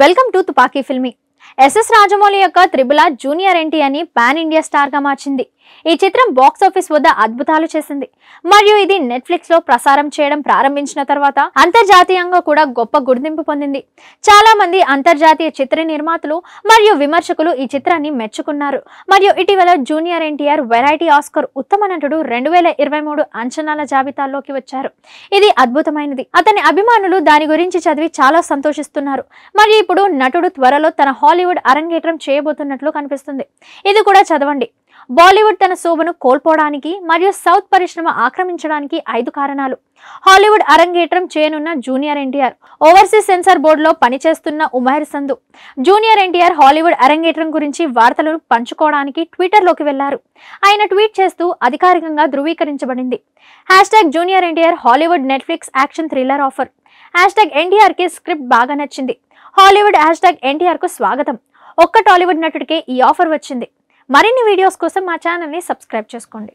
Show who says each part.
Speaker 1: Welcome to Tupaki Filmi. SS Rajamouli యొక్క triple junior NT అని pan India గా మార్చింది ఈ చిత్రం బాక్స్ ఆఫీస్ వద్ద అద్భుతాలు చేసింది మరియు ఇది నెట్ఫ్లిక్స్ లో ప్రసారం చేయడం ప్రారంభించిన తర్వాత అంతర్జాతీయంగా కూడా గొప్ప గుర్తింపు పొందింది చాలా మంది అంతర్జాతీయ చిత్ర నిర్మాతలు మరియు విమర్శకులు ఈ చిత్రాన్ని మెచ్చుకున్నారు మరియు ఇటీవల జూనియర్ ఎన్టీఆర్ వెరైటీ ఆస్కర్ ఉత్తమ నటుడు రెండు వేల ఇరవై మూడు అంచనాల జాబితాలోకి వచ్చారు ఇది అద్భుతమైనది అతని అభిమానులు దాని గురించి చదివి చాలా సంతోషిస్తున్నారు మరియు ఇప్పుడు నటుడు త్వరలో తన హాల్ బాలీవుడ్ అరంగేట్రం చేయబోతున్నట్లు కనిపిస్తుంది ఇది కూడా చదవండి బాలీవుడ్ తన శోభను కోల్పోవడానికి మరియు సౌత్ పరిశ్రమ ఆక్రమించడానికి ఐదు కారణాలు హాలీవుడ్ అరంగేట్రం చేయనున్న జూనియర్ ఎన్టీఆర్ ఓవర్సీస్ సెన్సార్ బోర్డులో పనిచేస్తున్న Umair Sandhu junior NTR Hollywood అరంగేట్రం గురించి వార్తలను పంచుకోవడానికి ట్విట్టర్లోకి వెళ్లారు ఆయన ట్వీట్ చేస్తూ అధికారికంగా ధృవీకరించబడింది hash tag junior NTR Hollywood Netflix action thriller offer hash tag ఎన్టీఆర్కి స్క్రిప్ట్ బాగా నచ్చింది హాలీవుడ్ హ్యాష్ ట్యాగ్ ఎన్టీఆర్కు స్వాగతం ఒక్క టాలీవుడ్ నటుడికే ఈ ఆఫర్ వచ్చింది మరిన్ని వీడియోస్ కోసం మా ఛానల్ని సబ్స్క్రైబ్ చేసుకోండి